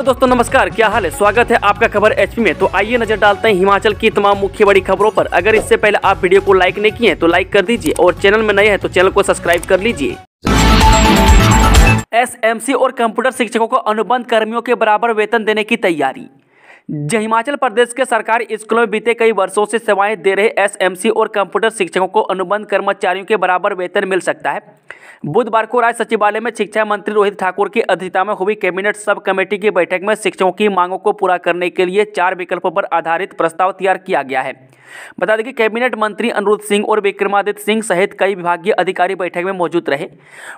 तो दोस्तों नमस्कार क्या हाल है स्वागत है आपका खबर एचपी में तो आइए नजर डालते हैं हिमाचल की तमाम मुख्य बड़ी खबरों पर अगर इससे पहले आप वीडियो को लाइक नहीं किए तो लाइक कर दीजिए और चैनल में नए हैं तो चैनल को सब्सक्राइब कर लीजिए एसएमसी और कंप्यूटर शिक्षकों को अनुबंध कर्मियों के बराबर वेतन देने की तैयारी जय हिमाचल प्रदेश के सरकारी स्कूलों में बीते कई वर्षों से सेवाएं दे रहे एसएमसी और कंप्यूटर शिक्षकों को अनुबंध कर्मचारियों के बराबर वेतन मिल सकता है बुधवार को राज्य सचिवालय में शिक्षा मंत्री रोहित ठाकुर की अध्यक्षता में हुई कैबिनेट सब कमेटी की बैठक में शिक्षकों की मांगों को पूरा करने के लिए चार विकल्पों पर आधारित प्रस्ताव तैयार किया गया है बता दें कि कैबिनेट मंत्री अनुरुद्ध सिंह और विक्रमादित्य सिंह सहित कई विभागीय अधिकारी बैठक में मौजूद रहे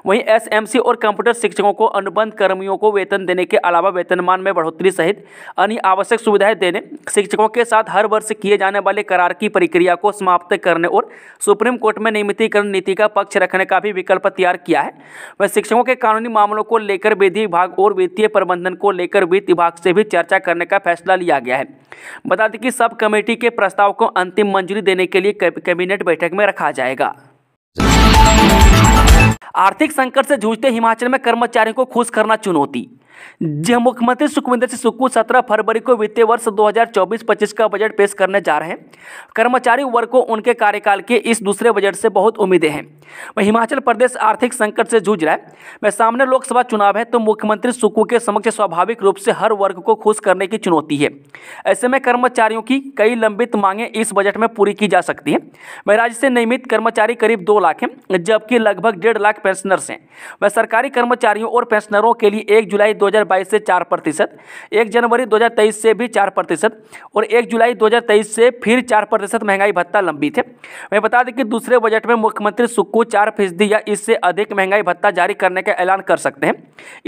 वहीं एसएमसी और कंप्यूटर शिक्षकों को अनुबंध कर्मियों को वेतन देने के अलावा वेतनमान में बढ़ोतरी सहित अन्य आवश्यक सुविधाएं देने शिक्षकों के साथ हर वर्ष किए जाने वाले करार की प्रक्रिया को समाप्त करने और सुप्रीम कोर्ट में नियमितीकरण नीति का पक्ष रखने का भी विकल्प तैयार किया है वह शिक्षकों के कानूनी मामलों को लेकर विधि विभाग और वित्तीय प्रबंधन को लेकर वित्त विभाग से भी चर्चा करने का फैसला लिया गया है बता दें कि सब कमेटी के प्रस्ताव को अंतिम मंजूरी देने के लिए कैबिनेट बैठक में रखा जाएगा आर्थिक संकट से जूझते हिमाचल में कर्मचारियों को खुश करना चुनौती जी मुख्यमंत्री सुखविंदर सिंह सुक्कू सत्रह फरवरी को वित्तीय वर्ष 2024-25 का बजट पेश करने जा रहे हैं कर्मचारी वर्ग को उनके कार्यकाल के इस दूसरे बजट से बहुत उम्मीदें हैं वह हिमाचल प्रदेश आर्थिक संकट से जूझ रहा है वह सामने लोकसभा चुनाव है तो मुख्यमंत्री सुक्कू के समक्ष स्वाभाविक रूप से हर वर्ग को खुश करने की चुनौती है ऐसे में कर्मचारियों की कई लंबित मांगें इस बजट में पूरी की जा सकती हैं वह राज्य से नियमित कर्मचारी करीब दो लाख हैं जबकि लगभग डेढ़ लाख पेंशनर्स हैं वह सरकारी कर्मचारियों और पेंशनरों के लिए एक जुलाई दो 2022 से चार प्रतिशत एक जनवरी 2023 से भी चार प्रतिशत और एक जुलाई 2023 से फिर चार प्रतिशत महंगाई भत्ता लंबित है मैं बता दें कि दूसरे बजट में मुख्यमंत्री सुक्कू चार फीसदी या इससे अधिक महंगाई भत्ता जारी करने का ऐलान कर सकते हैं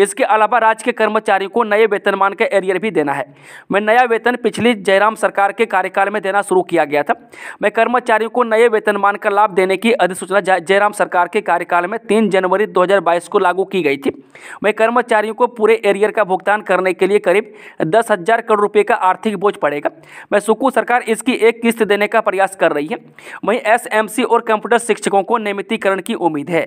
इसके अलावा राज्य के कर्मचारियों को नए वेतनमान का एरियर भी देना है मैं नया वेतन पिछली जयराम सरकार के कार्यकाल में देना शुरू किया गया था मैं कर्मचारियों को नए वेतनमान का लाभ देने की अधिसूचना जयराम सरकार के कार्यकाल में तीन जनवरी 2022 को लागू की गई थी मैं कर्मचारियों को पूरे एरियर का भुगतान करने के लिए करीब दस हज़ार करोड़ रुपए का आर्थिक बोझ पड़ेगा सुकू सरकार इसकी एक किस्त देने का प्रयास कर रही है वहीं एसएमसी और कंप्यूटर शिक्षकों को नियमितीकरण की उम्मीद है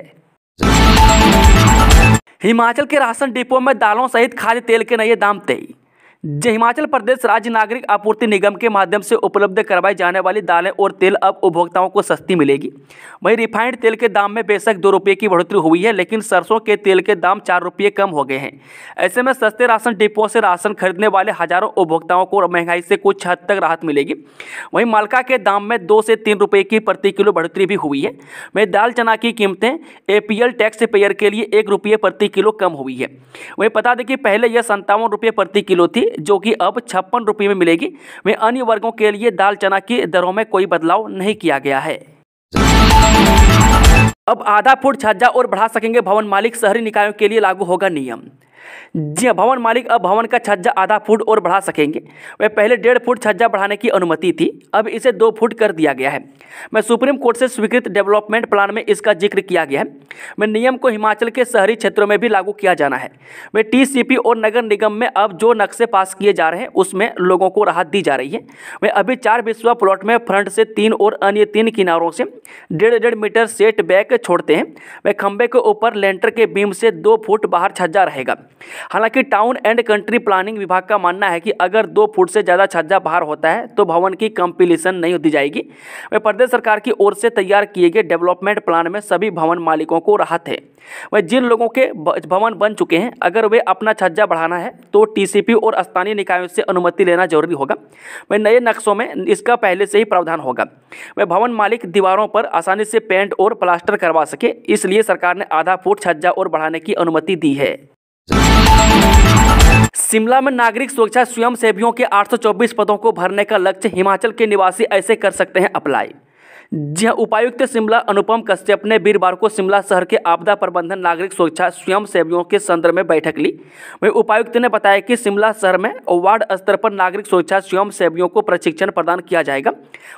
हिमाचल के राशन डिपो में दालों सहित खाद्य तेल के नए दाम तय जय हिमाचल प्रदेश राज्य नागरिक आपूर्ति निगम के माध्यम से उपलब्ध करवाई जाने वाली दालें और तेल अब उपभोक्ताओं को सस्ती मिलेगी वहीं रिफाइंड तेल के दाम में बेशक दो रुपये की बढ़ोतरी हुई है लेकिन सरसों के तेल के दाम चार रुपये कम हो गए हैं ऐसे में सस्ते राशन डिपो से राशन खरीदने वाले हजारों उपभोक्ताओं को महंगाई से कुछ हद तक राहत मिलेगी वहीं मालका के दाम में दो से तीन रुपये की प्रति किलो बढ़ोतरी भी हुई है वहीं दाल चना की कीमतें ए टैक्स पेयर के लिए एक रुपये प्रति किलो कम हुई है वहीं बता दें कि पहले यह संतावन रुपये प्रति किलो थी जो कि अब छप्पन रुपये में मिलेगी वहीं अन्य वर्गों के लिए दाल चना की दरों में कोई बदलाव नहीं किया गया है अब आधा फुट छज्जा और बढ़ा सकेंगे भवन मालिक शहरी निकायों के लिए लागू होगा नियम जी हाँ भवन मालिक अब भवन का छज्जा आधा फुट और बढ़ा सकेंगे वह पहले डेढ़ फुट छज्जा बढ़ाने की अनुमति थी अब इसे दो फुट कर दिया गया है मैं सुप्रीम कोर्ट से स्वीकृत डेवलपमेंट प्लान में इसका जिक्र किया गया है मैं नियम को हिमाचल के शहरी क्षेत्रों में भी लागू किया जाना है वे टी और नगर निगम में अब जो नक्शे पास किए जा रहे हैं उसमें लोगों को राहत दी जा रही है वह अभी चार बिस्वा प्लॉट में फ्रंट से तीन और अन्य तीन किनारों से डेढ़ डेढ़ मीटर सेट बैक छोड़ते हैं वह खंबे के ऊपर लेंटर के बीम से दो फुट बाहर छज्जा रहेगा हालांकि टाउन एंड कंट्री प्लानिंग विभाग का मानना है कि अगर दो फुट से ज़्यादा छज्जा बाहर होता है तो भवन की कंपिलेशन नहीं दी जाएगी वह प्रदेश सरकार की ओर से तैयार किए गए डेवलपमेंट प्लान में सभी भवन मालिकों को राहत है वह जिन लोगों के भवन बन चुके हैं अगर वे अपना छज्जा बढ़ाना है तो टी और स्थानीय निकायों से अनुमति लेना जरूरी होगा वह नए नक्शों में इसका पहले से ही प्रावधान होगा वह भवन मालिक दीवारों पर आसानी से पेंट और प्लास्टर करवा सके इसलिए सरकार ने आधा फुट छज्जा और बढ़ाने की अनुमति दी है शिमला में नागरिक सुरक्षा स्वयंसेवियों के 824 पदों को भरने का लक्ष्य हिमाचल के निवासी ऐसे कर सकते हैं अप्लाई जी उपायुक्त शिमला अनुपम कश्यप ने वीरवार को शिमला शहर के आपदा प्रबंधन नागरिक सुरक्षा स्वयं सेवियों के संदर्भ में बैठक ली वहीं उपायुक्त ने बताया कि शिमला शहर में वार्ड स्तर पर नागरिक सुरक्षा स्वयं सेवियों को प्रशिक्षण प्रदान किया जाएगा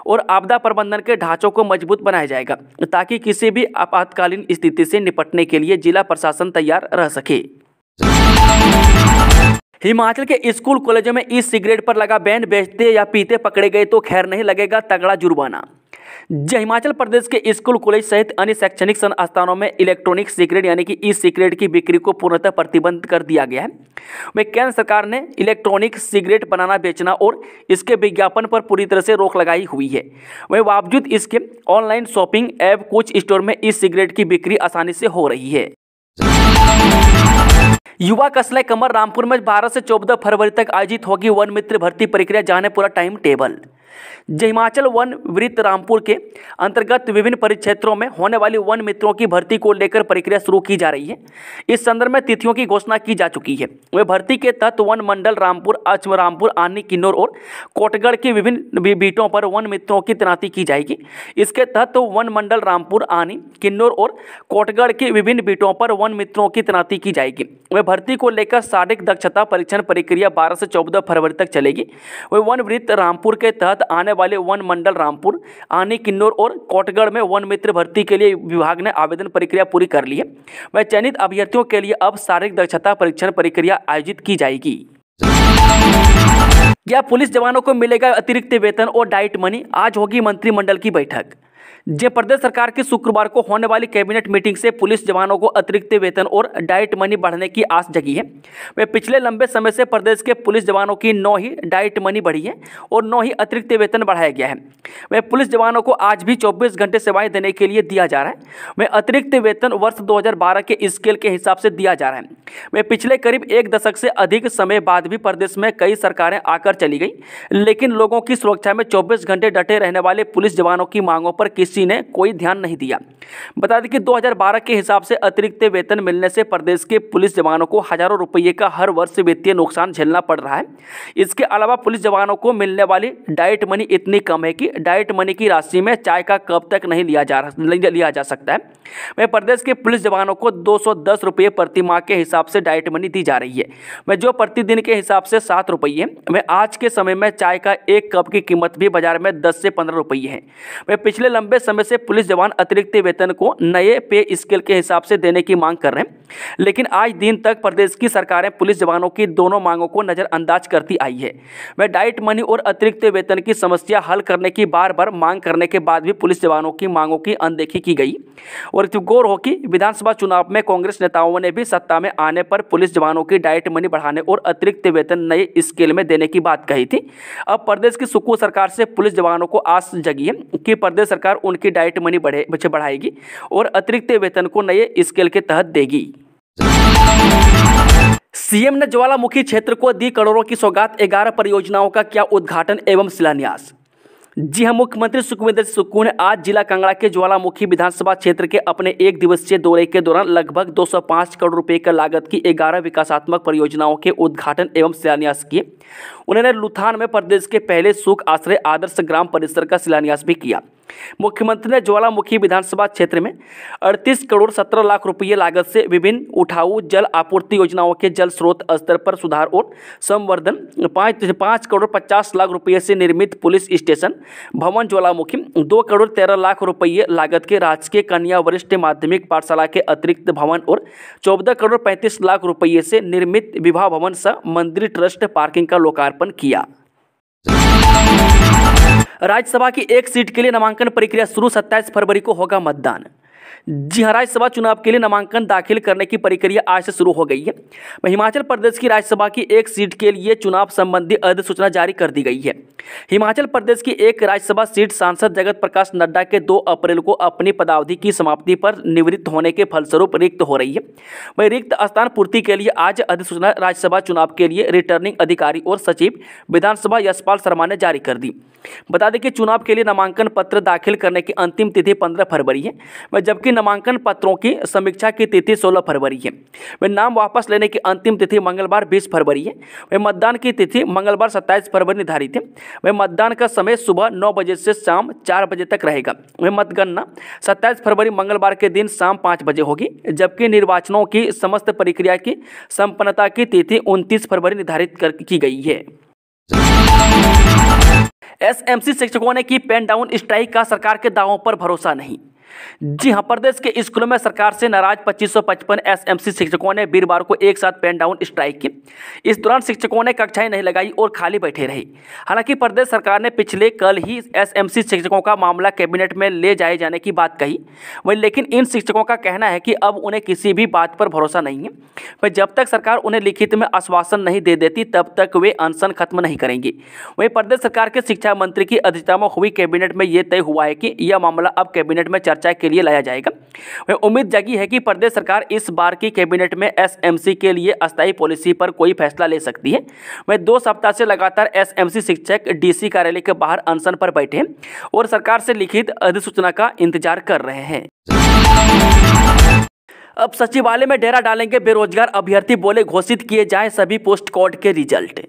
और आपदा प्रबंधन के ढांचों को मजबूत बनाया जाएगा ताकि किसी भी आपातकालीन स्थिति से निपटने के लिए जिला प्रशासन तैयार रह सके हिमाचल के स्कूल कॉलेजों में ई सिगरेट पर लगा बैन बेचते या पीते पकड़े गए तो खैर नहीं लगेगा तगड़ा जुर्माना हिमाचल प्रदेश के स्कूल कॉलेज सहित अन्य शैक्षणिक संस्थानों में इलेक्ट्रॉनिक सिगरेट यानी कि ई सिगरेट की बिक्री को पूर्णतः प्रतिबंध कर दिया गया है वे केंद्र सरकार ने इलेक्ट्रॉनिक सिगरेट बनाना बेचना और इसके विज्ञापन पर पूरी तरह से रोक लगाई हुई है वह बावजूद इसके ऑनलाइन शॉपिंग ऐप कुछ स्टोर में ई सिगरेट की बिक्री आसानी से हो रही है युवा कसले कमर रामपुर में बारह से चौदह फरवरी तक आयोजित होगी वन मित्र भर्ती प्रक्रिया जाने पूरा टाइम टेबल जो हिमाचल वन वृत्त रामपुर के अंतर्गत विभिन्न परिक्षेत्रों में होने वाली वन मित्रों की भर्ती को लेकर प्रक्रिया शुरू की जा रही है इस संदर्भ में तिथियों की घोषणा की जा चुकी है वे भर्ती के तहत वन मंडल रामपुर अचम रामपुर आनी किन्नौर और कोटगढ़ के विभिन्न बीटों पर वन मित्रों की तैनाती की जाएगी इसके तहत वन मंडल रामपुर आनी किन्नौर और कोटगढ़ के विभिन्न बीटों पर वन मित्रों की तैनाती की जाएगी वे भर्ती को लेकर शारीरिक दक्षता परीक्षण प्रक्रिया बारह से चौदह फरवरी तक चलेगी वे वन वृत्त रामपुर के तहत बाद आने वाले वन मंडल रामपुर आनी किन्नौर और कोटगढ़ में वन मित्र भर्ती के लिए विभाग ने आवेदन प्रक्रिया पूरी कर ली है वह चयनित अभ्यर्थियों के लिए अब शारीरिक दक्षता परीक्षण प्रक्रिया आयोजित की जाएगी यह पुलिस जवानों को मिलेगा अतिरिक्त वेतन और डाइट मनी आज होगी मंत्रिमंडल की बैठक जय प्रदेश सरकार की शुक्रवार को होने वाली कैबिनेट मीटिंग से पुलिस जवानों को अतिरिक्त वेतन और डाइट मनी बढ़ने की आस जगी है वे पिछले लंबे समय से प्रदेश के पुलिस जवानों की नौ ही डाइट मनी बढ़ी है और नौ ही अतिरिक्त वेतन बढ़ाया गया है वे पुलिस जवानों को आज भी चौबीस घंटे सेवाएं देने के लिए दिया जा रहा है वे अतिरिक्त वेतन वर्ष दो के स्केल के हिसाब से दिया जा रहा है वे पिछले करीब एक दशक से अधिक समय बाद भी प्रदेश में कई सरकारें आकर चली गई लेकिन लोगों की सुरक्षा में चौबीस घंटे डटे रहने वाले पुलिस जवानों की मांगों पर किसी किसी ने कोई ध्यान नहीं दिया बता दें कि 2012 के हिसाब से अतिरिक्त वेतन मिलने से प्रदेश के पुलिस जवानों को हजारों रुपये का हर वर्ष वित्तीय नुकसान झेलना पड़ रहा है इसके अलावा पुलिस जवानों को मिलने वाली डाइट मनी इतनी कम है कि डाइट मनी की राशि में चाय का कब तक नहीं लिया जा रहा लिया जा सकता है वह प्रदेश के पुलिस जवानों को दो सौ प्रति माह के हिसाब से डाइट मनी दी जा रही है वह जो प्रतिदिन के हिसाब से सात रुपये वह आज के समय में चाय का एक कप की कीमत भी बाजार में दस से पंद्रह रुपये है वह पिछले लंबे समय से पुलिस जवान अतिरिक्त वेतन को नए पे स्केल के हिसाब से देने की मांग कर रहे हैं लेकिन आज दिन तक प्रदेश की सरकारें पुलिस जवानों की दोनों मांगों को नज़रअंदाज करती आई है वह डाइट मनी और अतिरिक्त वेतन की समस्या हल करने की बार बार मांग करने के बाद भी पुलिस जवानों की मांगों की अनदेखी की गई और गौर हो कि विधानसभा चुनाव में कांग्रेस नेताओं ने भी सत्ता में आने पर पुलिस जवानों की डाइट मनी बढ़ाने और अतिरिक्त वेतन नए स्केल में देने की बात कही थी अब प्रदेश की सुकून सरकार से पुलिस जवानों को आस जगी है कि प्रदेश सरकार उनकी डाइट मनी बढ़े बढ़ाएगी और अतिरिक्त वेतन को नए स्केल के तहत देगी सीएम ने ज्वालामुखी क्षेत्र को दी करोड़ों की सौगात ग्यारह परियोजनाओं का किया उद्घाटन एवं शिलान्यास जी हाँ मुख्यमंत्री सुखविंदर सुक्कू ने आज जिला कांगड़ा के ज्वालामुखी विधानसभा क्षेत्र के अपने एक दिवसीय दौरे के दौरान लगभग 205 करोड़ रुपए की लागत की 11 विकासात्मक परियोजनाओं के उद्घाटन एवं शिलान्यास किए उन्होंने लुथान में प्रदेश के पहले सुख आश्रय आदर्श ग्राम परिसर का शिलान्यास भी किया मुख्यमंत्री ने ज्वालामुखी विधानसभा क्षेत्र में अड़तीस करोड़ सत्रह लाख रुपये लागत से विभिन्न उठाऊ जल आपूर्ति योजनाओं के जल स्रोत स्तर पर सुधार और संवर्धन पाँच पाँच करोड़ पचास लाख रुपये से निर्मित पुलिस स्टेशन भवन ज्वालामुखी दो करोड़ तेरह लाख रुपये लागत के राजकीय कन्या वरिष्ठ माध्यमिक पाठशाला के अतिरिक्त भवन और चौदह करोड़ पैंतीस लाख रुपये से निर्मित विवाह भवन सह मंदिर ट्रस्ट पार्किंग का लोकार्पण किया राज्यसभा की एक सीट के लिए नामांकन प्रक्रिया शुरू सत्ताईस फरवरी को होगा मतदान जी हाँ राज्यसभा चुनाव के लिए नामांकन दाखिल करने की प्रक्रिया आज से शुरू हो गई है हिमाचल प्रदेश की राज्यसभा की एक सीट के लिए चुनाव संबंधी अधिसूचना जारी कर दी गई है हिमाचल प्रदेश की एक राज्यसभा सीट सांसद जगत प्रकाश नड्डा के 2 अप्रैल को अपनी पदावधि की समाप्ति पर निवृत्त होने के फलस्वरूप रिक्त हो रही है वही रिक्त स्थान पूर्ति के लिए आज अधिसूचना राज्यसभा चुनाव के लिए रिटर्निंग अधिकारी और सचिव विधानसभा यशपाल शर्मा ने जारी कर दी बता दें कि चुनाव के लिए नामांकन पत्र दाखिल करने की अंतिम तिथि 15 फरवरी है जबकि नामांकन पत्रों की समीक्षा की तिथि 16 फरवरी है वे नाम वापस लेने की अंतिम तिथि मंगलवार 20 फरवरी है वे मतदान की तिथि मंगलवार 27 फरवरी निर्धारित है वे मतदान का समय सुबह नौ बजे से शाम चार बजे तक रहेगा वह मतगणना सत्ताईस फरवरी मंगलवार के दिन शाम पाँच बजे होगी जबकि निर्वाचनों की समस्त प्रक्रिया की संपन्नता की तिथि उनतीस फरवरी निर्धारित की गई है एसएमसी शिक्षकों ने की पेन डाउन स्ट्राइक का सरकार के दावों पर भरोसा नहीं जी हाँ प्रदेश के स्कूलों में सरकार से नाराज 2555 एसएमसी शिक्षकों ने वीरवार को एक साथ पेन डाउन स्ट्राइक की इस दौरान शिक्षकों ने कक्षाएं नहीं लगाई और खाली बैठे रहे हालांकि प्रदेश सरकार ने पिछले कल ही एसएमसी शिक्षकों का मामला कैबिनेट में ले जाए जाने की बात कही वही लेकिन इन शिक्षकों का कहना है कि अब उन्हें किसी भी बात पर भरोसा नहीं है वह जब तक सरकार उन्हें लिखित में आश्वासन नहीं दे देती तब तक वे अनशन खत्म नहीं करेंगे वहीं प्रदेश सरकार के शिक्षा मंत्री की अध्यक्षता में हुई कैबिनेट में यह तय हुआ है कि यह मामला अब कैबिनेट में चर्चा चर्चा के लिए लाया जाएगा वह उम्मीद जगी है कि प्रदेश सरकार इस बार की कैबिनेट में एसएमसी के लिए अस्थायी पॉलिसी पर कोई फैसला ले सकती है वह दो सप्ताह से लगातार एसएमसी शिक्षक डीसी कार्यालय के बाहर अनशन पर बैठे और सरकार से लिखित अधिसूचना का इंतजार कर रहे हैं अब सचिवालय में डेरा डालेंगे बेरोजगार अभ्यर्थी बोले घोषित किए जाए सभी पोस्ट कोड के रिजल्ट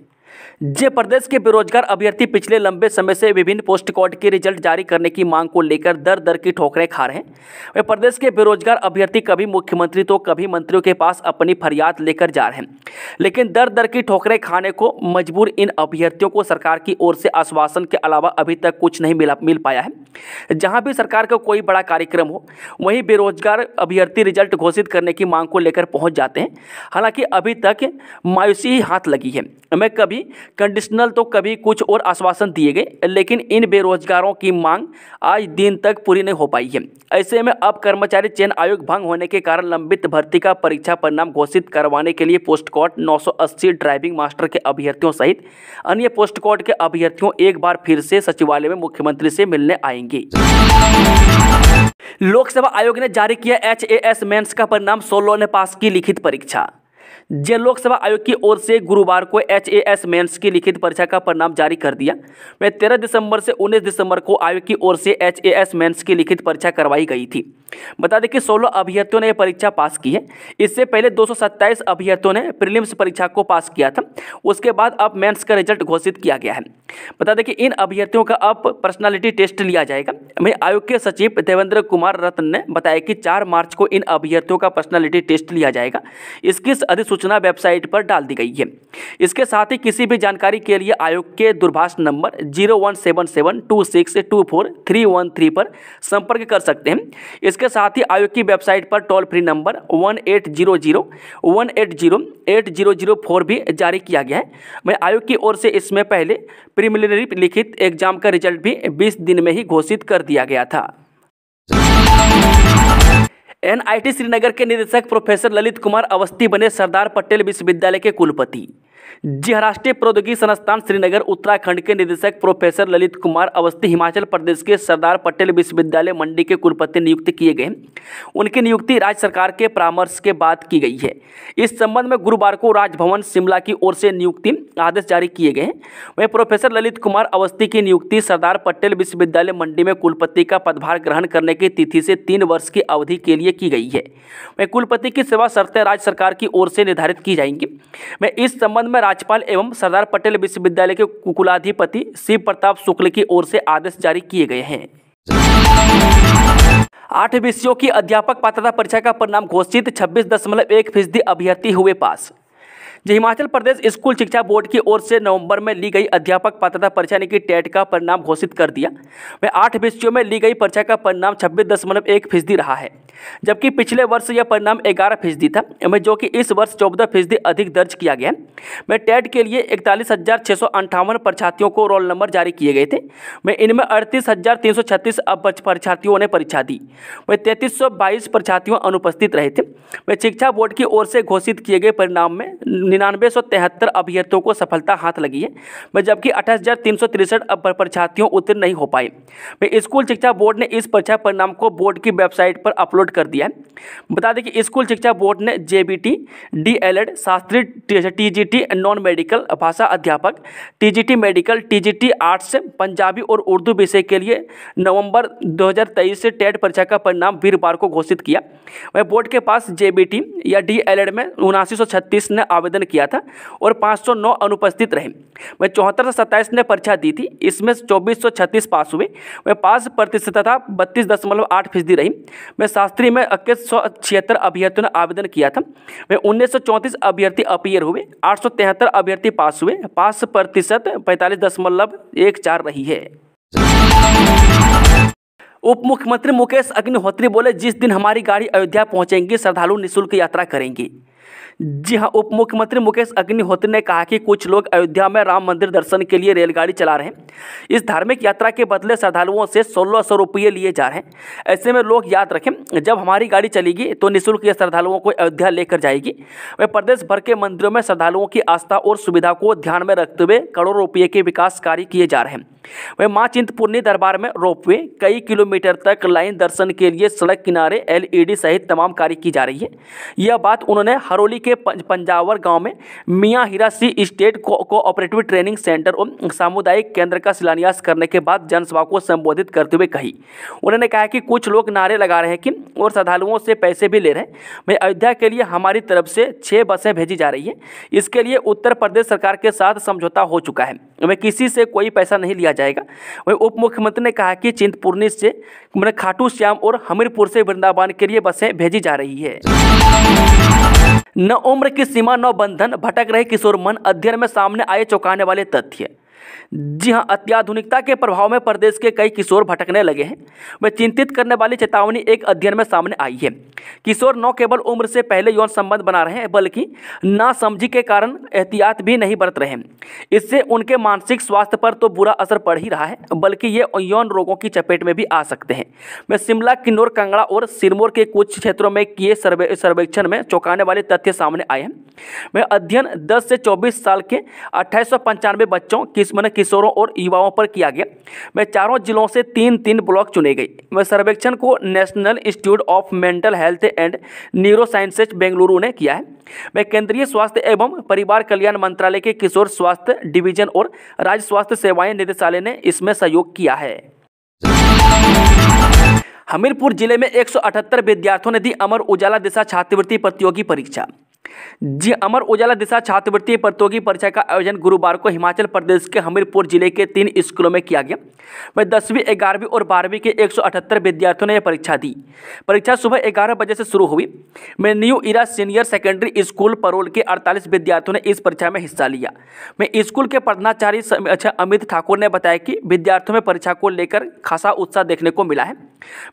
जय प्रदेश के बेरोजगार अभ्यर्थी पिछले लंबे समय से विभिन्न पोस्ट कोड के रिजल्ट जारी करने की मांग को लेकर दर दर की ठोकरें खा रहे हैं वे प्रदेश के बेरोजगार अभ्यर्थी कभी मुख्यमंत्री तो कभी मंत्रियों के पास अपनी फरियाद लेकर जा रहे हैं लेकिन दर दर की ठोकरें खाने को मजबूर इन अभ्यर्थियों को सरकार की ओर से आश्वासन के अलावा अभी तक कुछ नहीं मिला मिल पाया है जहाँ भी सरकार का कोई बड़ा कार्यक्रम हो वहीं बेरोजगार अभ्यर्थी रिजल्ट घोषित करने की मांग को लेकर पहुँच जाते हैं हालांकि अभी तक मायूसी हाथ लगी है मैं कभी नहीं कंडीशनल तो कभी कुछ और आश्वासन दिए गए लेकिन इन बेरोजगारों की मांग आज दिन तक पूरी नहीं हो पाई है ऐसे में अब कर्मचारी चयन आयोग भंग होने के कारण लंबित भर्ती का परीक्षा परिणाम घोषित करवाने के लिए पोस्ट कोड 980 ड्राइविंग मास्टर के अभ्यर्थियों सहित अन्य पोस्ट कोड के अभ्यर्थियों एक बार फिर से सचिवालय में मुख्यमंत्री से मिलने आएंगे लोकसभा आयोग ने जारी किया एच ए एस मेन्स का परिणाम सोलो ने पास की लिखित परीक्षा जे लोकसभा आयोग की ओर से गुरुवार को एच ए एस मेन्स की लिखित परीक्षा का परिणाम जारी कर दिया वह तेरह दिसंबर से उन्नीस दिसंबर को आयोग की ओर से एच ए एस मेन्स की लिखित परीक्षा करवाई गई थी बता दें कि 16 अभ्यर्थियों ने यह परीक्षा पास की है इससे पहले 227 अभ्यर्थियों ने प्रीलिम्स परीक्षा को पास किया था उसके बाद अब मेंस का रिजल्ट घोषित किया गया है बता दें कि इन अभ्यर्थियों का अब पर्सनालिटी टेस्ट लिया जाएगा वहीं आयोग के सचिव देवेंद्र कुमार रत्न ने बताया कि चार मार्च को इन अभ्यर्थियों का पर्सनैलिटी टेस्ट लिया जाएगा इसकी अधिसूचना वेबसाइट पर डाल दी गई है इसके साथ ही किसी भी जानकारी के लिए आयोग के दूरभाष नंबर जीरो पर संपर्क कर सकते हैं इस इसके साथ ही आयोग की वेबसाइट पर toll free number one eight zero zero one eight zero eight zero zero four भी जारी किया गया है मैं आयोग की ओर से इसमें पहले प्रिलिमिनरी लिखित एग्जाम का रिजल्ट भी बीस दिन में ही घोषित कर दिया गया था एनआईटी श्रीनगर के निदेशक प्रोफेसर ललित कुमार अवस्थी बने सरदार पटेल विश्वविद्यालय के कुलपति जी हाँ, राष्ट्रीय प्रौद्योगिकी संस्थान श्रीनगर उत्तराखंड के निदेशक प्रोफेसर ललित कुमार अवस्थी हिमाचल प्रदेश के सरदार पटेल विश्वविद्यालय मंडी के कुलपति नियुक्त किए गए उनकी नियुक्ति राज्य सरकार के परामर्श के बाद की गई है इस संबंध में गुरुवार को राजभवन शिमला की ओर से नियुक्ति आदेश जारी किए गए वहीं प्रोफेसर ललित कुमार अवस्थी की नियुक्ति सरदार पटेल विश्वविद्यालय मंडी में कुलपति का पदभार ग्रहण करने की तिथि से तीन वर्ष की अवधि के लिए की गई है वहीं कुलपति की सेवा शर्तें राज्य सरकार की ओर से निर्धारित की जाएंगी वह इस संबंध में राज्यपाल एवं सरदार पटेल विश्वविद्यालय के कुलाधिपति शिव प्रताप शुक्ल की ओर से आदेश जारी किए गए हैं आठ विषयों की अध्यापक पात्रता परीक्षा का परिणाम घोषित छब्बीस दशमलव एक फीसदी अभ्यर्थी हुए पास जो हिमाचल प्रदेश स्कूल शिक्षा बोर्ड की ओर से नवंबर में ली गई अध्यापक पात्रता परीक्षा यानी कि टेट का परिणाम घोषित कर दिया वह आठ विषयों में ली गई परीक्षा का परिणाम छब्बीस दशमलव एक फीसदी रहा है जबकि पिछले वर्ष यह परिणाम ग्यारह फीसदी था वह जो कि इस वर्ष चौदह फीसदी अधिक दर्ज किया गया वह टेट के लिए इकतालीस हज़ार छः सौ अंठावन परीक्षार्थियों को रोल नंबर जारी किए गए थे वह इनमें अड़तीस हज़ार तीन सौ छत्तीस परीक्षार्थियों ने परीक्षा दी वह तैंतीस सौ बाईस परीक्षार्थियों अनुपस्थित रहे थे वह शिक्षा बोर्ड की ओर से घोषित किए गए परिणाम में निन्यानवे सौ तिहत्तर अभ्यर्थियों को सफलता हाथ लगी है जबकि अट्ठाईस हज़ार तीन सौ तिरसठ परीक्षार्थियों उत्तीर्ण नहीं हो पाए स्कूल शिक्षा बोर्ड ने इस परीक्षा परिणाम को बोर्ड की वेबसाइट पर अपलोड कर दिया है बता दें कि स्कूल शिक्षा बोर्ड ने J B T D L Ed T G T non medical भाषा अध्यापक T G T medical T G T arts Punjabi और उर्दू विषय के लिए नवंबर 2023 से टेट परीक्षा का परिणाम वीरवार को घोषित किया वह बोर्ड के पास जे बी टी या डी एल एड में उनासी ने आवेदन संबोधन किया था और 509 अनुपस्थित रहे वह चौहत्तर सौ सत्ताईस ने परीक्षा दी थी इसमें चौबीस सौ छत्तीस पास हुए वह पास प्रतिशतता बत्तीस दशमलव आठ फीसदी रही मैं शास्त्री में इक्कीस सौ छिहत्तर अभ्यर्थियों ने आवेदन किया था वह उन्नीस सौ चौंतीस अभ्यर्थी अपीयर हुए आठ सौ तिहत्तर अभ्यर्थी पास हुए पास प्रतिशत पैंतालीस दशमलव एक चार रही है उप मुख्यमंत्री मुकेश अग्निहोत्री बोले जिस दिन हमारी गाड़ी अयोध्या पहुंचेंगी श्रद्धालु निशुल्क यात्रा करेंगी जी हाँ उप मुख्यमंत्री मुकेश अग्निहोत्री ने कहा कि कुछ लोग अयोध्या में राम मंदिर दर्शन के लिए रेलगाड़ी चला रहे हैं इस धार्मिक यात्रा के बदले श्रद्धालुओं से सोलह सौ रुपये लिए जा रहे हैं ऐसे में लोग याद रखें जब हमारी गाड़ी चलेगी तो निःशुल्क यह श्रद्धालुओं को अयोध्या लेकर जाएगी वह प्रदेश भर के मंदिरों में श्रद्धालुओं की आस्था और सुविधा को ध्यान में रखते हुए करोड़ों रुपये के विकास कार्य किए जा रहे हैं वह माँ चिंतपूर्णी दरबार में रोपवे कई किलोमीटर तक लाइन दर्शन के लिए सड़क किनारे एल सहित तमाम कार्य की जा रही है यह बात उन्होंने हरोली के के पंजावर गांव में मियाँ हीरा सी स्टेट कोऑपरेटिव ट्रेनिंग सेंटर और सामुदायिक केंद्र का शिलान्यास करने के बाद जनसभा को संबोधित करते हुए कही उन्होंने कहा कि कुछ लोग नारे लगा रहे हैं कि और श्रद्धालुओं से पैसे भी ले रहे हैं भाई अयोध्या के लिए हमारी तरफ से छः बसें भेजी जा रही है इसके लिए उत्तर प्रदेश सरकार के साथ समझौता हो चुका है वह किसी से कोई पैसा नहीं लिया जाएगा वहीं उप मुख्यमंत्री ने कहा कि चिंतपूर्णी से मैंने खाटू श्याम और हमीरपुर से वृंदावन के लिए बसें भेजी जा रही है न उम्र की सीमा न बंधन भटक रहे किशोर मन अध्ययन में सामने आए चौंकाने वाले तथ्य जी हां अत्याधुनिकता के प्रभाव में प्रदेश के कई किशोर भटकने लगे हैं वे चिंतित करने वाली चेतावनी एक अध्ययन में सामने आई है किशोर न केवल उम्र से पहले यौन संबंध बना रहे हैं बल्कि नासमझी के कारण एहतियात भी नहीं बरत रहे हैं इससे उनके मानसिक स्वास्थ्य पर तो बुरा असर पड़ ही रहा है बल्कि ये यौन रोगों की चपेट में भी आ सकते हैं मैं शिमला किन्नौर कांगड़ा और सिरमौर के कुछ क्षेत्रों में किए सर्वे सर्वेक्षण में चौंकाने वाले तथ्य सामने आए हैं वह अध्ययन दस से चौबीस साल के अट्ठाईस बच्चों की इक्कीस मैंने किशोरों और युवाओं पर किया गया मैं चारों जिलों से तीन तीन ब्लॉक चुने गए मैं सर्वेक्षण को National Institute of Mental Health and Neuro Sciences Bengaluru ने किया है मैं केंद्रीय स्वास्थ्य एवं परिवार कल्याण मंत्रालय के किशोर स्वास्थ्य डिवीजन और राज्य स्वास्थ्य सेवाएं निदेशालय ने इसमें सहयोग किया है हमीरपुर जिले में 178 विद्यार्थियों ने दी अमर उजाला दिशा छात्रवृत्ति प्रतियोगी परीक्षा जी अमर उजाला दिशा छात्रवृत्ति प्रतियोगी परीक्षा का आयोजन गुरुवार को हिमाचल प्रदेश के हमीरपुर जिले के तीन स्कूलों में किया गया वह दसवीं ग्यारहवीं और बारहवीं के एक विद्यार्थियों ने यह परीक्षा दी परीक्षा सुबह ग्यारह बजे से शुरू हुई मैं New Era Senior Secondary School Parol के अड़तालीस विद्यार्थियों ने इस परीक्षा में हिस्सा लिया मैं स्कूल के प्रधानाचार्य अच्छा अमित ठाकुर ने बताया कि विद्यार्थियों में परीक्षा को लेकर खासा उत्साह देखने को मिला है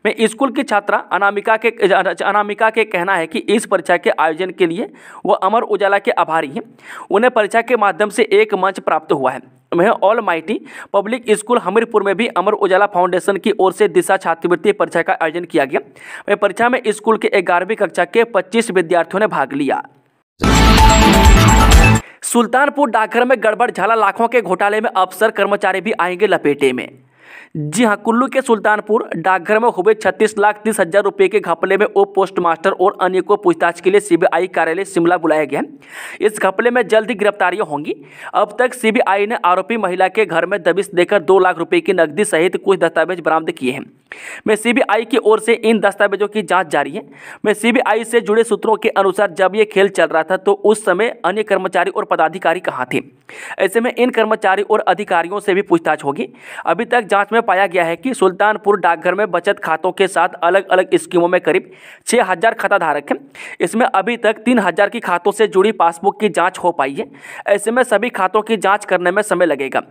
मैं स्कूल की छात्रा अनामिका के अनामिका के कहना है कि इस परीक्षा के आयोजन के लिए वो अमर उजाला के आभारी हैं उन्हें परीक्षा के माध्यम से एक मंच प्राप्त हुआ है वह All Mighty Public School Hamirpur में भी अमर उजाला फाउंडेशन की ओर से दिशा छात्रवृत्ति परीक्षा का आयोजन किया गया वह परीक्षा में स्कूल के ग्यारहवीं कक्षा के पच्चीस विद्यार्थियों ने भाग लिया सुल्तानपुर डाकघर में गड़बड़ झाला लाखों के घोटाले में अफसर कर्मचारी भी आएंगे लपेटे में जी हाँ कुल्लू के सुल्तानपुर डाकघर में हुए छत्तीस लाख तीस हजार रुपये के घपले में उप पोस्ट मास्टर और अन्य को पूछताछ के लिए सीबीआई कार्यालय शिमला बुलाया गया है इस घपले में जल्द ही गिरफ्तारियां होंगी अब तक सीबीआई ने आरोपी महिला के घर में दबिश देकर दो लाख रुपये की नकदी सहित कुछ दस्तावेज बरामद किए हैं मैं सीबीआई की ओर से इन दस्तावेजों की जाँच जारी है मैं सीबीआई से जुड़े सूत्रों के अनुसार जब ये खेल चल रहा था तो उस समय अन्य कर्मचारी और पदाधिकारी कहाँ थे ऐसे में इन कर्मचारी और अधिकारियों से भी पूछताछ होगी अभी तक जांच में पाया गया है कि सुल्तानपुर डाकघर में बचत खातों के साथ अलग अलग स्कीमों में करीब छः हज़ार खाता धारक हैं इसमें अभी तक तीन हज़ार की खातों से जुड़ी पासबुक की जाँच हो पाई है ऐसे में सभी खातों की जाँच करने में समय लगेगा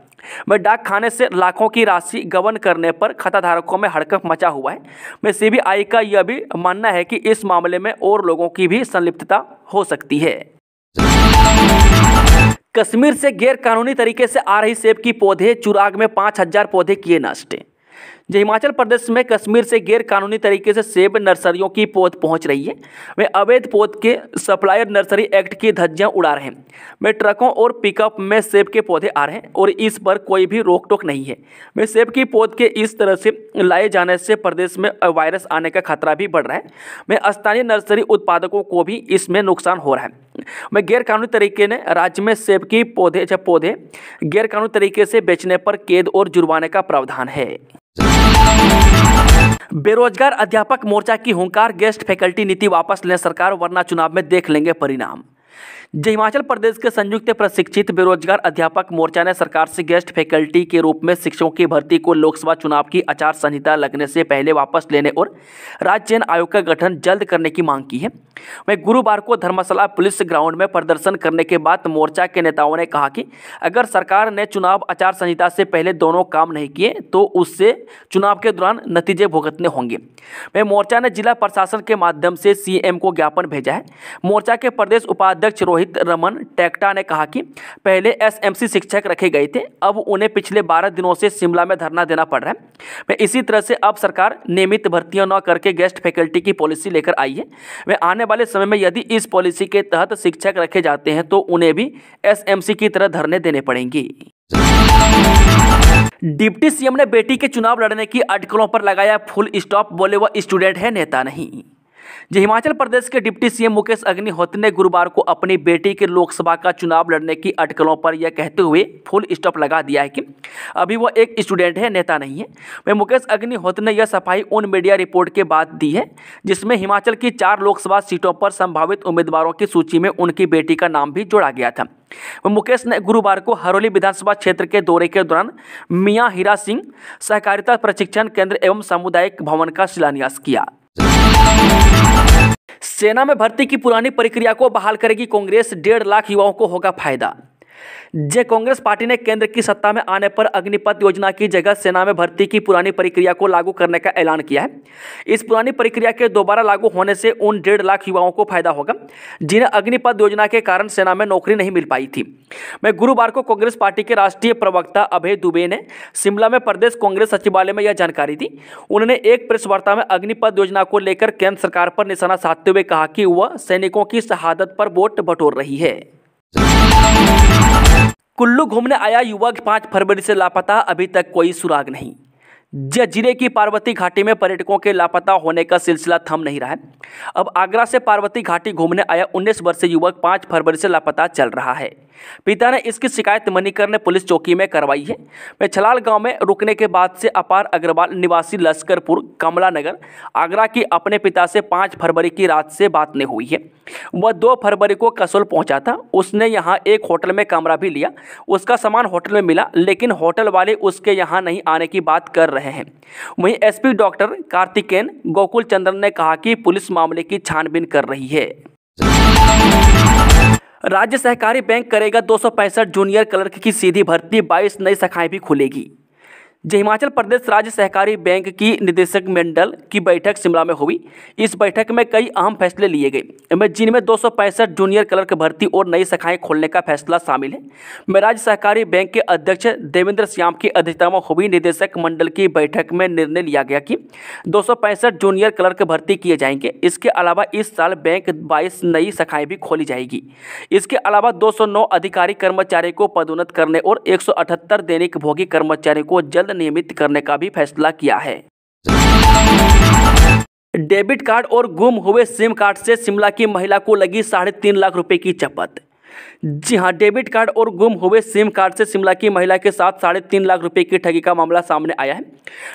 मैं डाक खाने से लाखों की राशि गबन करने पर खाताधारकों में हड़कंप मचा हुआ है मैं आई का यह भी मानना है कि इस मामले में और लोगों की भी संलिप्तता हो सकती है कश्मीर से गैर कानूनी तरीके से आ रही सेब की पौधे चुराग में पाँच हजार पौधे किए नष्ट जो हिमाचल प्रदेश में कश्मीर से गैर कानूनी तरीके से सेब नर्सरियों की पौध पहुंच रही है वे अवैध पौध के सप्लायर नर्सरी एक्ट की धज्जियां उड़ा रहे हैं वे ट्रकों और पिकअप में सेब के पौधे आ रहे हैं और इस पर कोई भी रोक टोक नहीं है वे सेब की पौध के इस तरह से लाए जाने से प्रदेश में वायरस आने का खतरा भी बढ़ रहा है वे स्थानीय नर्सरी उत्पादकों को भी इसमें नुकसान हो रहा है मैं गैरकानूनी तरीके ने राज्य में सेब की पौधे जब पौधे गैरकानूनी तरीके से बेचने पर कैद और जुर्माने का प्रावधान है बेरोजगार अध्यापक मोर्चा की हुंकार गेस्ट फैकल्टी नीति वापस लें सरकार वरना चुनाव में देख लेंगे परिणाम हिमाचल प्रदेश के संयुक्त प्रशिक्षित बेरोजगार अध्यापक मोर्चा ने सरकार से गेस्ट फैकल्टी के रूप में शिक्षकों की भर्ती को लोकसभा चुनाव की आचार संहिता लगने से पहले वापस लेने और राज्य चयन आयोग का गठन जल्द करने की मांग की है वहीं गुरुवार को धर्मशाला पुलिस ग्राउंड में प्रदर्शन करने के बाद मोर्चा के नेताओं ने कहा कि अगर सरकार ने चुनाव आचार संहिता से पहले दोनों काम नहीं किए तो उससे चुनाव के दौरान नतीजे भुगतने होंगे वहीं मोर्चा ने जिला प्रशासन के माध्यम से सीएम को ज्ञापन भेजा है मोर्चा के प्रदेश उपाध्यक्ष रोहित रोहित रमन टेक्टा ने कहा कि पहले एसएमसी शिक्षक रखे गए थे अब उन्हें पिछले बारह दिनों से शिमला में धरना देना पड़ रहा है वे इसी तरह से अब सरकार नियमित भर्तियां न करके गेस्ट फैकल्टी की पॉलिसी लेकर आई है वे आने वाले समय में यदि इस पॉलिसी के तहत शिक्षक रखे जाते हैं तो उन्हें भी एस की तरह धरने देने पड़ेंगी डिप्टी सीएम ने बेटी के चुनाव लड़ने की अटकलों पर लगाया फुल स्टॉप बोले वह स्टूडेंट है नेता नहीं जी हिमाचल प्रदेश के डिप्टी सीएम मुकेश अग्निहोत्री ने गुरुवार को अपनी बेटी के लोकसभा का चुनाव लड़ने की अटकलों पर यह कहते हुए फुल स्टॉप लगा दिया है कि अभी वह एक स्टूडेंट है नेता नहीं है वह मुकेश अग्निहोत्री ने यह सफाई उन मीडिया रिपोर्ट के बाद दी है जिसमें हिमाचल की चार लोकसभा सीटों पर संभावित उम्मीदवारों की सूची में उनकी बेटी का नाम भी जोड़ा गया था मुकेश ने गुरुवार को हरोली विधानसभा क्षेत्र के दौरे के दौरान मियां हीरा सिंह सहकारिता प्रशिक्षण केंद्र एवं सामुदायिक भवन का शिलान्यास किया सेना में भर्ती की पुरानी प्रक्रिया को बहाल करेगी कांग्रेस डेढ़ लाख युवाओं को होगा फायदा जे कांग्रेस पार्टी ने केंद्र की सत्ता में आने पर अग्निपथ योजना की जगह सेना में भर्ती की पुरानी प्रक्रिया को लागू करने का ऐलान किया है इस पुरानी प्रक्रिया के दोबारा लागू होने से उन डेढ़ लाख युवाओं को फायदा होगा जिन्हें अग्निपथ योजना के कारण सेना में नौकरी नहीं मिल पाई थी मैं गुरुवार को कांग्रेस पार्टी के राष्ट्रीय प्रवक्ता अभय दुबे ने शिमला में प्रदेश कांग्रेस सचिवालय में यह जानकारी दी उन्होंने एक प्रेस वार्ता में अग्निपथ योजना को लेकर केंद्र सरकार पर निशाना साधते हुए कहा कि वह सैनिकों की शहादत पर वोट बटोर रही है कुल्लू घूमने आया युवक पांच फरवरी से लापता अभी तक कोई सुराग नहीं जिया जिले की पार्वती घाटी में पर्यटकों के लापता होने का सिलसिला थम नहीं रहा है अब आगरा से पार्वती घाटी घूमने आया 19 वर्षीय युवक 5 फरवरी से लापता चल रहा है पिता ने इसकी शिकायत मणिकर ने पुलिस चौकी में करवाई है वे छलाल गांव में रुकने के बाद से अपार अग्रवाल निवासी लश्करपुर कमला नगर आगरा की अपने पिता से पाँच फरवरी की रात से बात नहीं हुई है वह दो फरवरी को कसोल पहुंचा था उसने यहाँ एक होटल में कमरा भी लिया उसका सामान होटल में मिला लेकिन होटल वाले उसके यहाँ नहीं आने की बात कर रहे हैं वहीं एस डॉक्टर कार्तिकेन गोकुल चंद्रन ने कहा कि पुलिस मामले की छानबीन कर रही है राज्य सहकारी बैंक करेगा दो जूनियर क्लर्क की सीधी भर्ती बाईस नई शाखाएं भी खुलेगी हिमाचल प्रदेश राज्य सहकारी बैंक की निदेशक मंडल की बैठक शिमला में हुई इस बैठक में कई अहम फैसले लिए गए जिनमें दो जूनियर क्लर्क भर्ती और नई शाखाएं खोलने का फैसला शामिल है मैं राज्य सहकारी बैंक के अध्यक्ष देवेंद्र श्याम की अध्यक्षता में हुई निदेशक मंडल की बैठक में निर्णय लिया गया कि दो जूनियर क्लर्क भर्ती किए जाएंगे इसके अलावा इस साल बैंक बाईस नई शाखाएं भी खोली जाएगी इसके अलावा दो अधिकारी कर्मचारी को पदोन्नत करने और 178 दैनिक भोगी कर्मचारी को जल्द नियमित करने का भी फैसला किया है डेबिट कार्ड और गुम हुए सिम कार्ड से शिमला की महिला को लगी साढ़े तीन लाख रुपए की चपत जी हाँ डेबिट कार्ड और गुम हुए सिम कार्ड से शिमला की महिला के साथ साढ़े तीन लाख रुपए की ठगी का मामला सामने आया है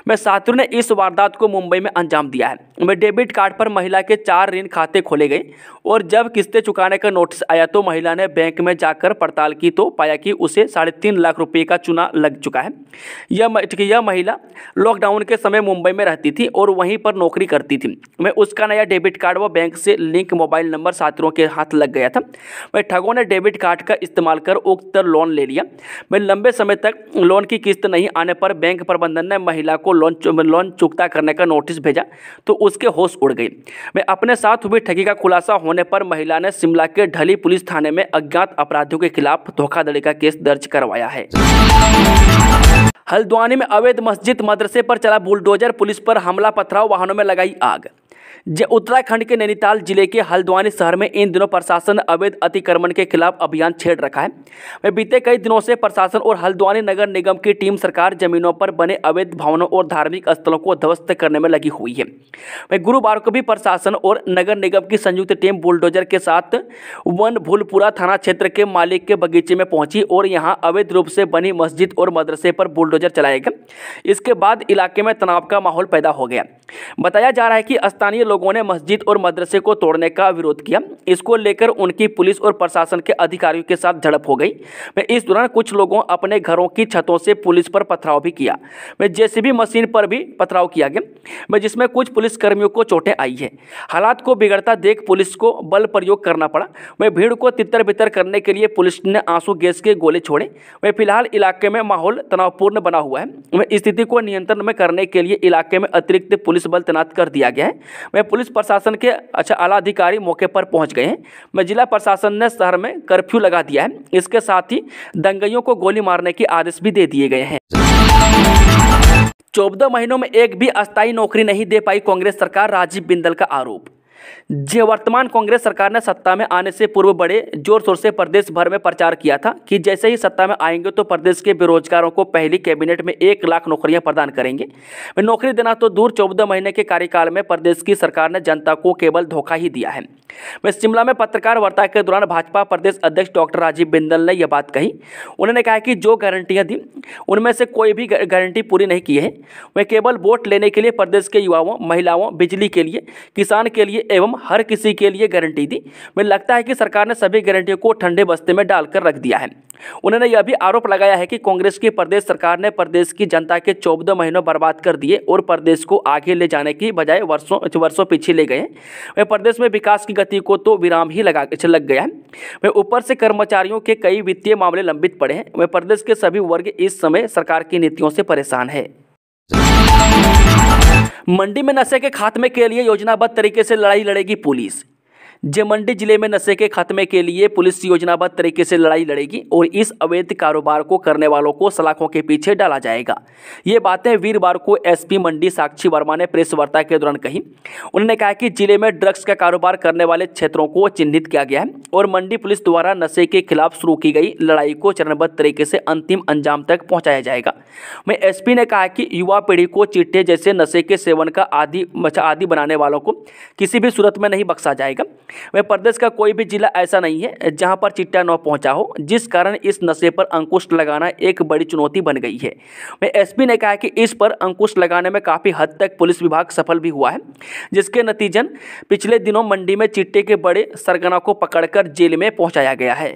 मैं सातुर ने इस वारदात को मुंबई में अंजाम दिया है मैं डेबिट कार्ड पर महिला के चार ऋण खाते खोले गए और जब किस्तें चुकाने का नोटिस आया तो महिला ने बैंक में जाकर पड़ताल की तो पाया कि उसे साढ़े तीन लाख रुपये का चुना लग चुका है यह यह महिला लॉकडाउन के समय मुंबई में रहती थी और वहीं पर नौकरी करती थी मैं उसका नया डेबिट कार्ड व बैंक से लिंक मोबाइल नंबर साथियों के हाथ लग गया था मैं ठगों ने डेबिट कार्ड का इस्तेमाल कर उक्त लोन ले लिया मैं लंबे समय तक लोन की किस्त नहीं आने पर बैंक प्रबंधन ने महिला को लोन लोन चुकता करने का नोटिस भेजा तो उसके होश उड़ गई मैं अपने साथ हुई ठगी का खुलासा होने पर महिला ने शिमला के ढली पुलिस थाने में अज्ञात अपराधियों के खिलाफ धोखाधड़ी का केस दर्ज करवाया है हल्द्वानी में अवैध मस्जिद मदरसे पर चला बुलडोजर पुलिस पर हमला पथराव वाहनों में लगाई आग उत्तराखंड के नैनीताल जिले के हल्द्वानी शहर में इन दिनों प्रशासन अवैध अतिक्रमण के खिलाफ अभियान छेड़ रखा है वह बीते कई दिनों से प्रशासन और हल्द्वानी नगर निगम की टीम सरकार जमीनों पर बने अवैध भवनों और धार्मिक स्थलों को ध्वस्त करने में लगी हुई है वह गुरुवार को भी प्रशासन और नगर निगम की संयुक्त टीम बुलडोजर के साथ वन भूलपुरा थाना क्षेत्र के मालिक के बगीचे में पहुंची और यहाँ अवैध रूप से बनी मस्जिद और मदरसे पर बुलडोजर चलाया गया इसके बाद इलाके में तनाव का माहौल पैदा हो गया बताया जा रहा है कि स्थानीय स्थानीय लोगों ने मस्जिद और मदरसे को तोड़ने का विरोध किया इसको लेकर उनकी पुलिस और प्रशासन के अधिकारियों के साथ झड़प हो गई मैं इस दौरान कुछ लोगों अपने घरों की छतों से पुलिस पर पथराव भी किया मैं जेसीबी मशीन पर भी पथराव किया गया मैं जिसमें कुछ पुलिसकर्मियों को चोटें आई है हालात को बिगड़ता देख पुलिस को बल प्रयोग करना पड़ा वह भीड़ को तितर बितर करने के लिए पुलिस ने आंसू गैस के गोले छोड़े वह फिलहाल इलाके में माहौल तनावपूर्ण बना हुआ है वह स्थिति को नियंत्रण में करने के लिए इलाके में अतिरिक्त पुलिस बल तैनात कर दिया गया है वहीं पुलिस प्रशासन के अच्छा आला अधिकारी मौके पर पहुंच गए हैं वह जिला प्रशासन ने शहर में कर्फ्यू लगा दिया है इसके साथ ही दंगइयों को गोली मारने के आदेश भी दे दिए गए हैं चौदह महीनों में एक भी अस्थायी नौकरी नहीं दे पाई कांग्रेस सरकार राजीव बिंदल का आरोप जो वर्तमान कांग्रेस सरकार ने सत्ता में आने से पूर्व बड़े जोर शोर से प्रदेश भर में प्रचार किया था कि जैसे ही सत्ता में आएंगे तो प्रदेश के बेरोजगारों को पहली कैबिनेट में एक लाख नौकरियां प्रदान करेंगे नौकरी देना तो दूर चौदह महीने के कार्यकाल में प्रदेश की सरकार ने जनता को केवल धोखा ही दिया है मैं शिमला में पत्रकार वार्ता के दौरान भाजपा प्रदेश अध्यक्ष डॉक्टर राजीव बिंदल ने यह बात कही उन्होंने कहा कि जो गारंटियाँ दी उनमें से कोई भी गारंटी पूरी नहीं की है वे केवल वोट लेने के लिए प्रदेश के युवाओं महिलाओं बिजली के लिए किसान के लिए एवं हर किसी के लिए गारंटी दी मुझे लगता है कि सरकार ने सभी गारंटियों को ठंडे बस्ते में डालकर रख दिया है उन्होंने यह भी आरोप लगाया है कि कांग्रेस की प्रदेश सरकार ने प्रदेश की जनता के चौदह महीनों बर्बाद कर दिए और प्रदेश को आगे ले जाने की बजाय वर्षों वर्षों पीछे ले गए वह प्रदेश में विकास की गति को तो विराम ही लगा लग गया है वह ऊपर से कर्मचारियों के कई वित्तीय मामले लंबित पड़े हैं वह प्रदेश के सभी वर्ग इस समय सरकार की नीतियों से परेशान है मंडी में नशे के खात्मे के लिए योजनाबद्ध तरीके से लड़ाई लड़ेगी पुलिस जे मंडी जिले में नशे के खात्मे के लिए पुलिस योजनाबद्ध तरीके से लड़ाई लड़ेगी और इस अवैध कारोबार को करने वालों को सलाखों के पीछे डाला जाएगा ये बातें वीरवार को एसपी मंडी साक्षी वर्मा ने प्रेस वार्ता के दौरान कही उन्होंने कहा कि जिले में ड्रग्स का कारोबार करने वाले क्षेत्रों को चिन्हित किया गया है और मंडी पुलिस द्वारा नशे के खिलाफ शुरू की गई लड़ाई को चरणबद्ध तरीके से अंतिम अंजाम तक पहुँचाया जाएगा वहीं एस ने कहा कि युवा पीढ़ी को चिट्ठे जैसे नशे के सेवन का आदि आदि बनाने वालों को किसी भी सूरत में नहीं बख्शा जाएगा वह प्रदेश का कोई भी जिला ऐसा नहीं है जहां पर चिट्टा न पहुंचा हो जिस कारण इस नशे पर अंकुश लगाना एक बड़ी चुनौती बन गई है वह एसपी ने कहा कि इस पर अंकुश लगाने में काफ़ी हद तक पुलिस विभाग सफल भी हुआ है जिसके नतीजन पिछले दिनों मंडी में चिट्टे के बड़े सरगना को पकड़कर जेल में पहुँचाया गया है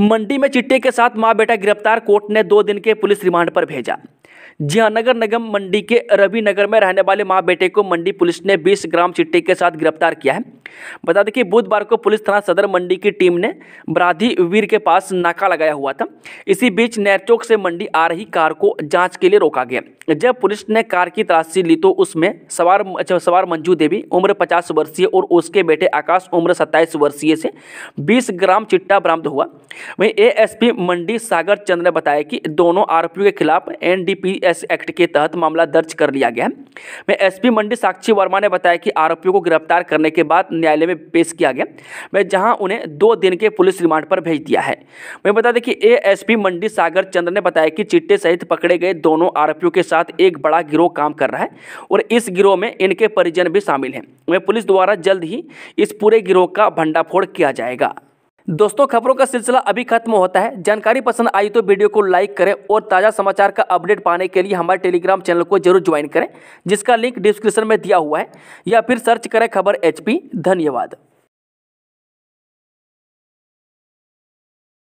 मंडी में चिट्टे के साथ मां बेटा गिरफ्तार कोर्ट ने दो दिन के पुलिस रिमांड पर भेजा जी हाँ नगर निगम मंडी के रवि नगर में रहने वाले माँ बेटे को मंडी पुलिस ने 20 ग्राम चिट्टी के साथ गिरफ्तार किया है बता दें कि बुधवार को पुलिस थाना सदर मंडी की टीम ने बराधी वीर के पास नाका लगाया हुआ था इसी बीच नैरचौक से मंडी आ रही कार को जांच के लिए रोका गया जब पुलिस ने कार की तलाशी ली तो उसमें सवार अच्छा, सवार मंजू देवी उम्र पचास वर्षीय और उसके बेटे आकाश उम्र सत्ताईस वर्षीय से बीस ग्राम चिट्टा बरामद हुआ वहीं ए मंडी सागर चंद्र ने बताया कि दोनों आरोपियों के खिलाफ एन एस एक्ट के तहत मामला दर्ज कर लिया गया है में एसपी मंडी साक्षी वर्मा ने बताया कि आरोपियों को गिरफ्तार करने के बाद न्यायालय में पेश किया गया मैं जहां उन्हें दो दिन के पुलिस रिमांड पर भेज दिया है मैं बता दें कि ए मंडी सागर चंद्र ने बताया कि चिट्टे सहित पकड़े गए दोनों आरोपियों के साथ एक बड़ा गिरोह काम कर रहा है और इस गिरोह में इनके परिजन भी शामिल हैं वह पुलिस द्वारा जल्द ही इस पूरे गिरोह का भंडाफोड़ किया जाएगा दोस्तों खबरों का सिलसिला अभी खत्म होता है जानकारी पसंद आई तो वीडियो को लाइक करें और ताज़ा समाचार का अपडेट पाने के लिए हमारे टेलीग्राम चैनल को जरूर ज्वाइन करें जिसका लिंक डिस्क्रिप्शन में दिया हुआ है या फिर सर्च करें खबर एच धन्यवाद